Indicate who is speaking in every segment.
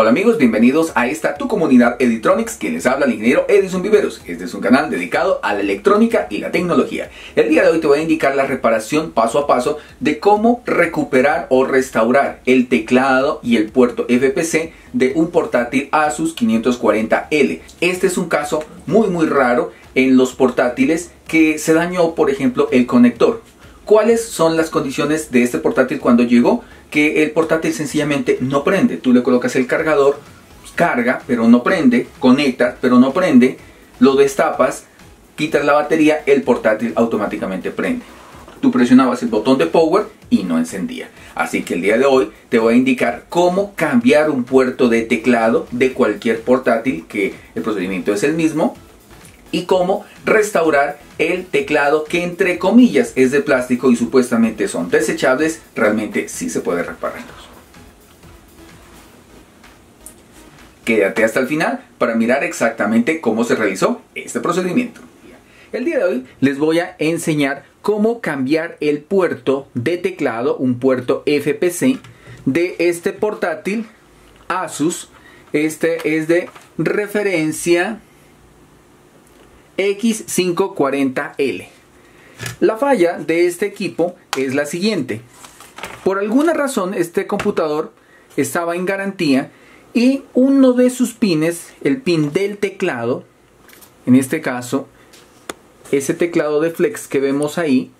Speaker 1: Hola amigos, bienvenidos a esta tu comunidad Editronics, que les habla el ingeniero Edison Viveros. Este es un canal dedicado a la electrónica y la tecnología. El día de hoy te voy a indicar la reparación paso a paso de cómo recuperar o restaurar el teclado y el puerto FPC de un portátil Asus 540L. Este es un caso muy muy raro en los portátiles que se dañó por ejemplo el conector. ¿Cuáles son las condiciones de este portátil cuando llegó? que el portátil sencillamente no prende. Tú le colocas el cargador, pues, carga, pero no prende, conecta pero no prende, lo destapas, quitas la batería, el portátil automáticamente prende. Tú presionabas el botón de power y no encendía. Así que el día de hoy te voy a indicar cómo cambiar un puerto de teclado de cualquier portátil, que el procedimiento es el mismo, y cómo restaurar el teclado que entre comillas es de plástico y supuestamente son desechables, realmente sí se puede reparar. Quédate hasta el final para mirar exactamente cómo se realizó este procedimiento. El día de hoy les voy a enseñar cómo cambiar el puerto de teclado, un puerto FPC, de este portátil Asus. Este es de referencia X540L. La falla de este equipo es la siguiente. Por alguna razón este computador estaba en garantía y uno de sus pines, el pin del teclado, en este caso, ese teclado de flex que vemos ahí,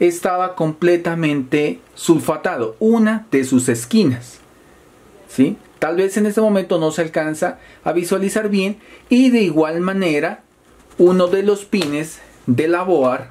Speaker 1: estaba completamente sulfatado, una de sus esquinas. ¿sí? Tal vez en este momento no se alcanza a visualizar bien y de igual manera uno de los pines de la BOAR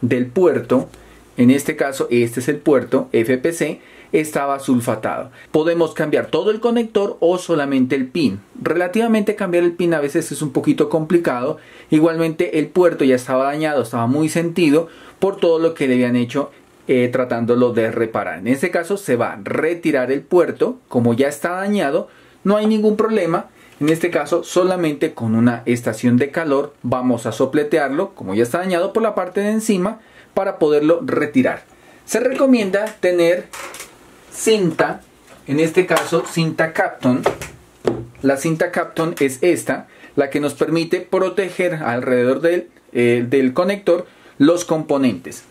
Speaker 1: del puerto, en este caso este es el puerto FPC, estaba sulfatado. Podemos cambiar todo el conector o solamente el pin. Relativamente cambiar el pin a veces es un poquito complicado. Igualmente el puerto ya estaba dañado, estaba muy sentido por todo lo que le habían hecho eh, tratándolo de reparar. En este caso se va a retirar el puerto, como ya está dañado, no hay ningún problema en este caso solamente con una estación de calor vamos a sopletearlo, como ya está dañado por la parte de encima, para poderlo retirar. Se recomienda tener cinta, en este caso cinta Capton. La cinta Capton es esta, la que nos permite proteger alrededor del, eh, del conector los componentes.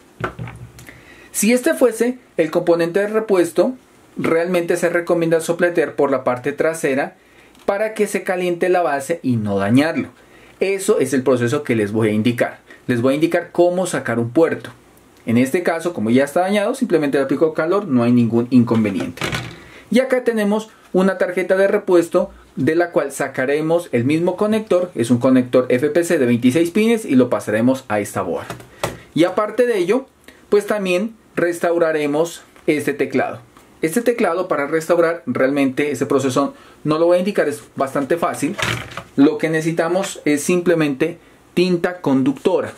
Speaker 1: Si este fuese el componente de repuesto, realmente se recomienda sopletear por la parte trasera para que se caliente la base y no dañarlo. Eso es el proceso que les voy a indicar. Les voy a indicar cómo sacar un puerto. En este caso, como ya está dañado, simplemente le aplico calor, no hay ningún inconveniente. Y acá tenemos una tarjeta de repuesto de la cual sacaremos el mismo conector, es un conector FPC de 26 pines y lo pasaremos a esta board. Y aparte de ello, pues también restauraremos este teclado. Este teclado para restaurar realmente ese proceso no lo voy a indicar, es bastante fácil. Lo que necesitamos es simplemente tinta conductora.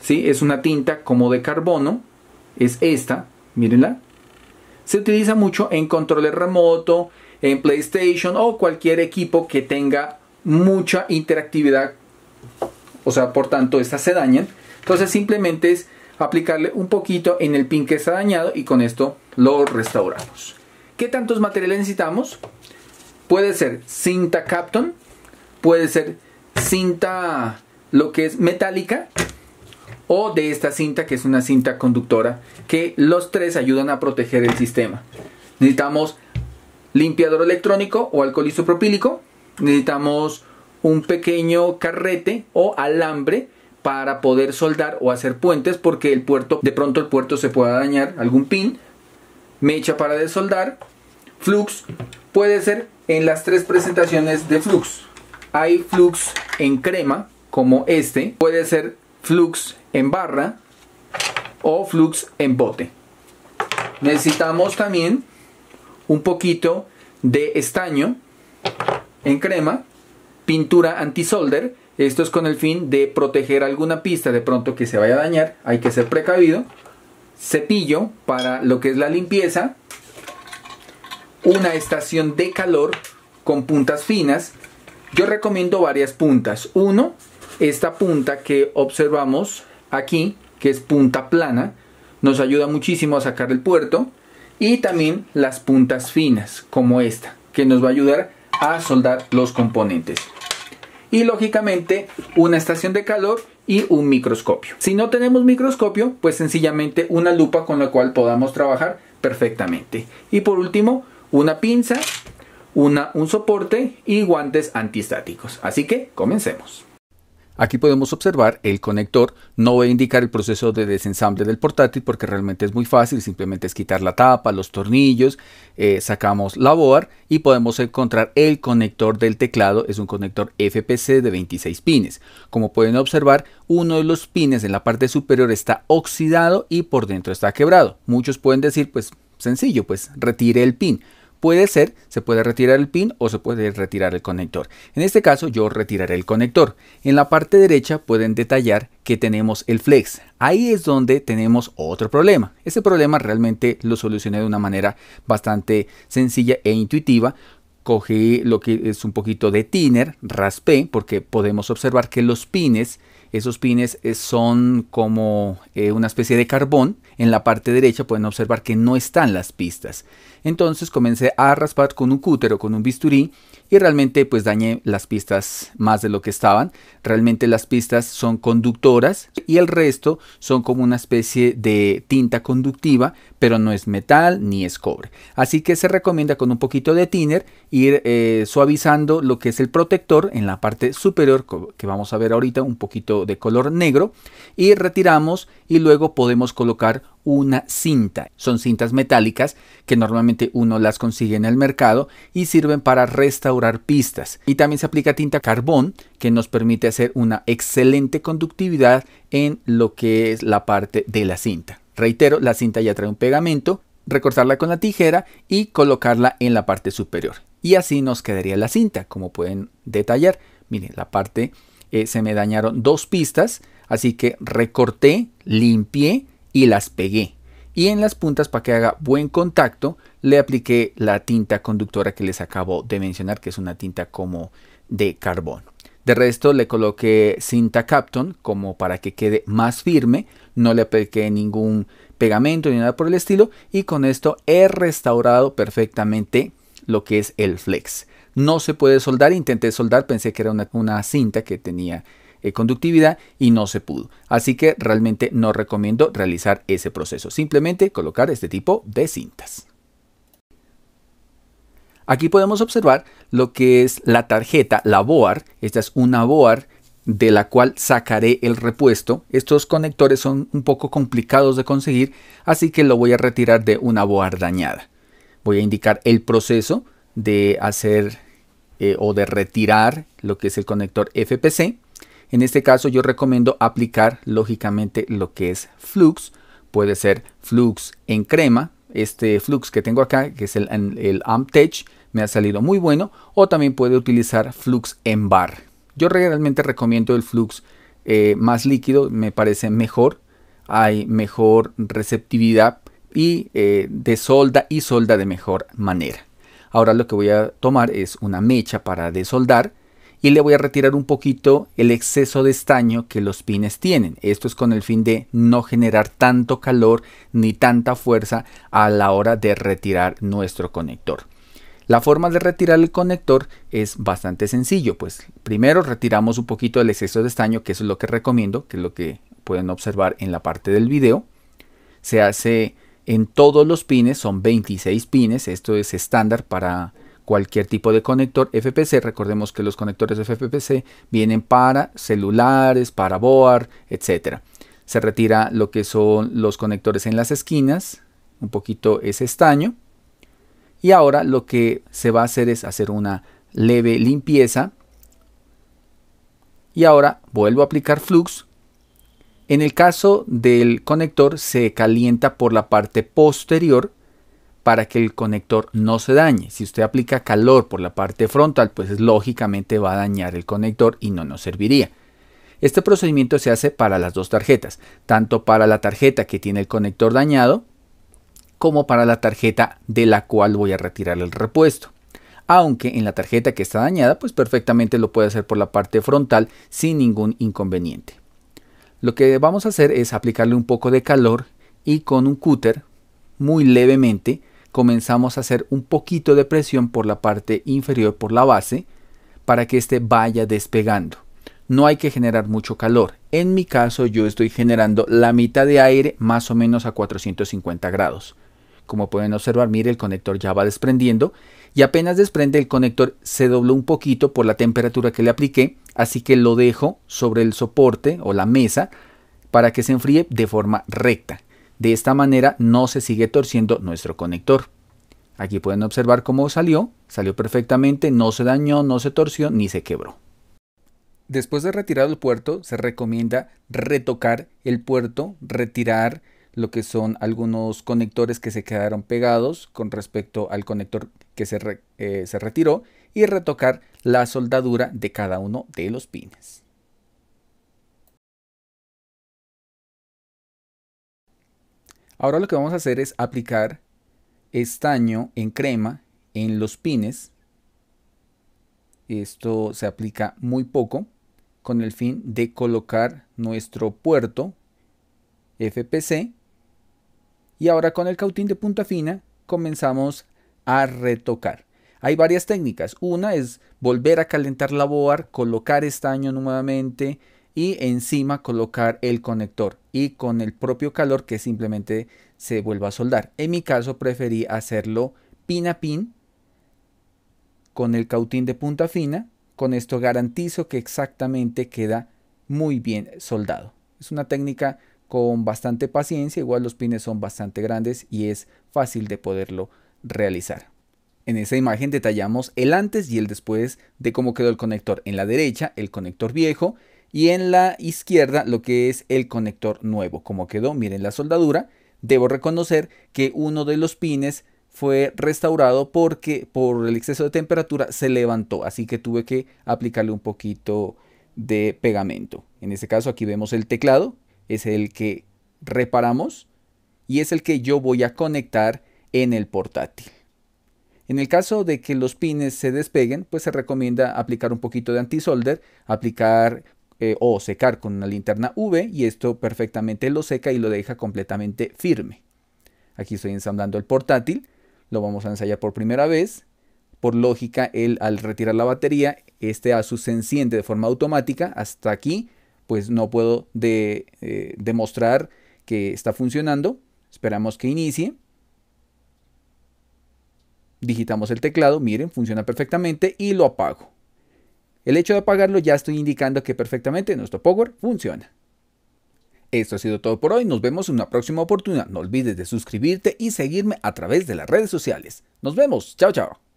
Speaker 1: ¿sí? Es una tinta como de carbono, es esta, mírenla. Se utiliza mucho en controles remoto, en PlayStation o cualquier equipo que tenga mucha interactividad. O sea, por tanto, estas se dañan. Entonces simplemente es aplicarle un poquito en el pin que está dañado y con esto lo restauramos. ¿Qué tantos materiales necesitamos? Puede ser cinta Capton, puede ser cinta lo que es metálica o de esta cinta que es una cinta conductora que los tres ayudan a proteger el sistema. Necesitamos limpiador electrónico o alcohol isopropílico, necesitamos un pequeño carrete o alambre para poder soldar o hacer puentes porque el puerto de pronto el puerto se pueda dañar algún pin mecha para desoldar flux puede ser en las tres presentaciones de flux hay flux en crema como este puede ser flux en barra o flux en bote necesitamos también un poquito de estaño en crema pintura anti-solder. Esto es con el fin de proteger alguna pista de pronto que se vaya a dañar. Hay que ser precavido. Cepillo para lo que es la limpieza. Una estación de calor con puntas finas. Yo recomiendo varias puntas. Uno, esta punta que observamos aquí, que es punta plana. Nos ayuda muchísimo a sacar el puerto. Y también las puntas finas, como esta, que nos va a ayudar a soldar los componentes y lógicamente una estación de calor y un microscopio. Si no tenemos microscopio, pues sencillamente una lupa con la cual podamos trabajar perfectamente. Y por último, una pinza, una, un soporte y guantes antiestáticos. Así que comencemos. Aquí podemos observar el conector, no voy a indicar el proceso de desensamble del portátil porque realmente es muy fácil, simplemente es quitar la tapa, los tornillos, eh, sacamos la board y podemos encontrar el conector del teclado, es un conector FPC de 26 pines. Como pueden observar, uno de los pines en la parte superior está oxidado y por dentro está quebrado. Muchos pueden decir, pues sencillo, pues retire el pin. Puede ser, se puede retirar el pin o se puede retirar el conector. En este caso yo retiraré el conector. En la parte derecha pueden detallar que tenemos el flex. Ahí es donde tenemos otro problema. Ese problema realmente lo solucioné de una manera bastante sencilla e intuitiva cogí lo que es un poquito de thinner, raspé, porque podemos observar que los pines esos pines eh, son como eh, una especie de carbón. En la parte derecha pueden observar que no están las pistas. Entonces comencé a raspar con un cúter o con un bisturí y realmente pues dañé las pistas más de lo que estaban. Realmente las pistas son conductoras y el resto son como una especie de tinta conductiva, pero no es metal ni es cobre. Así que se recomienda con un poquito de tiner ir eh, suavizando lo que es el protector en la parte superior que vamos a ver ahorita un poquito de color negro y retiramos y luego podemos colocar una cinta. Son cintas metálicas que normalmente uno las consigue en el mercado y sirven para restaurar pistas. Y también se aplica tinta carbón que nos permite hacer una excelente conductividad en lo que es la parte de la cinta. Reitero, la cinta ya trae un pegamento, recortarla con la tijera y colocarla en la parte superior. Y así nos quedaría la cinta, como pueden detallar. Miren, la parte eh, se me dañaron dos pistas, así que recorté, limpié y las pegué. Y en las puntas, para que haga buen contacto, le apliqué la tinta conductora que les acabo de mencionar, que es una tinta como de carbón. De resto le coloqué cinta Capton como para que quede más firme, no le apliqué ningún pegamento ni nada por el estilo y con esto he restaurado perfectamente lo que es el flex no se puede soldar. Intenté soldar, pensé que era una, cinta que tenía eh, conductividad y no se pudo. Así que realmente no recomiendo realizar ese proceso. Simplemente colocar este tipo de cintas. Aquí podemos observar lo que es la tarjeta, la BOAR. Esta es una BOAR de la cual sacaré el repuesto. Estos conectores son un poco complicados de conseguir, así que lo voy a retirar de una BOAR dañada. Voy a indicar el proceso de hacer eh, o de retirar lo que es el conector FPC. En este caso yo recomiendo aplicar lógicamente lo que es flux. Puede ser flux en crema. Este flux que tengo acá, que es el, el me ha salido muy bueno. O también puede utilizar flux en bar. Yo realmente recomiendo el flux eh, más líquido, me parece mejor. Hay mejor receptividad y eh, de solda y solda de mejor manera. Ahora lo que voy a tomar es una mecha para desoldar y le voy a retirar un poquito el exceso de estaño que los pines tienen. Esto es con el fin de no generar tanto calor ni tanta fuerza a la hora de retirar nuestro conector. La forma de retirar el conector es bastante sencillo, pues primero retiramos un poquito el exceso de estaño, que eso es lo que recomiendo, que es lo que pueden observar en la parte del video. Se hace en todos los pines, son 26 pines, esto es estándar para cualquier tipo de conector FPC. Recordemos que los conectores FPC vienen para celulares, para board, etc. Se retira lo que son los conectores en las esquinas, un poquito ese estaño. Y ahora lo que se va a hacer es hacer una leve limpieza. Y ahora vuelvo a aplicar flux en el caso del conector se calienta por la parte posterior para que el conector no se dañe. Si usted aplica calor por la parte frontal, pues lógicamente va a dañar el conector y no nos serviría. Este procedimiento se hace para las dos tarjetas, tanto para la tarjeta que tiene el conector dañado como para la tarjeta de la cual voy a retirar el repuesto. Aunque en la tarjeta que está dañada, pues perfectamente lo puede hacer por la parte frontal sin ningún inconveniente. Lo que vamos a hacer es aplicarle un poco de calor y con un cúter muy levemente comenzamos a hacer un poquito de presión por la parte inferior, por la base, para que este vaya despegando. No hay que generar mucho calor. En mi caso yo estoy generando la mitad de aire más o menos a 450 grados. Como pueden observar, mire, el conector ya va desprendiendo y apenas desprende el conector se dobló un poquito por la temperatura que le apliqué, así que lo dejo sobre el soporte o la mesa para que se enfríe de forma recta. De esta manera no se sigue torciendo nuestro conector. Aquí pueden observar cómo salió, salió perfectamente, no se dañó, no se torció ni se quebró. Después de retirar el puerto, se recomienda retocar el puerto, retirar lo que son algunos conectores que se quedaron pegados con respecto al conector que eh, se, retiró y retocar la soldadura de cada uno de los pines. Ahora lo que vamos a hacer es aplicar estaño en crema en los pines. Esto se aplica muy poco con el fin de colocar nuestro puerto FPC y ahora con el cautín de punta fina comenzamos a retocar. Hay varias técnicas. Una es volver a calentar la boar, colocar estaño nuevamente y encima colocar el conector y con el propio calor que simplemente se vuelva a soldar. En mi caso preferí hacerlo pin a pin con el cautín de punta fina. Con esto garantizo que exactamente queda muy bien soldado. Es una técnica con bastante paciencia, igual los pines son bastante grandes y es fácil de poderlo realizar. En esa imagen detallamos el antes y el después de cómo quedó el conector. En la derecha el conector viejo y en la izquierda lo que es el conector nuevo. Como quedó, miren la soldadura. Debo reconocer que uno de los pines fue restaurado porque por el exceso de temperatura se levantó, así que tuve que aplicarle un poquito de pegamento. En este caso aquí vemos el teclado es el que reparamos y es el que yo voy a conectar en el portátil. En el caso de que los pines se despeguen, pues se recomienda aplicar un poquito de antisolder, aplicar eh, o secar con una linterna UV y esto perfectamente lo seca y lo deja completamente firme. Aquí estoy ensamblando el portátil, lo vamos a ensayar por primera vez. Por lógica, él al retirar la batería, este ASUS se enciende de forma automática hasta aquí pues no puedo eh, demostrar que está funcionando. Esperamos que inicie. Digitamos el teclado, miren, funciona perfectamente y lo apago. El hecho de apagarlo ya estoy indicando que perfectamente nuestro Power funciona. Esto ha sido todo por hoy, nos vemos en una próxima oportunidad. No olvides de suscribirte y seguirme a través de las redes sociales. Nos vemos, chao chao.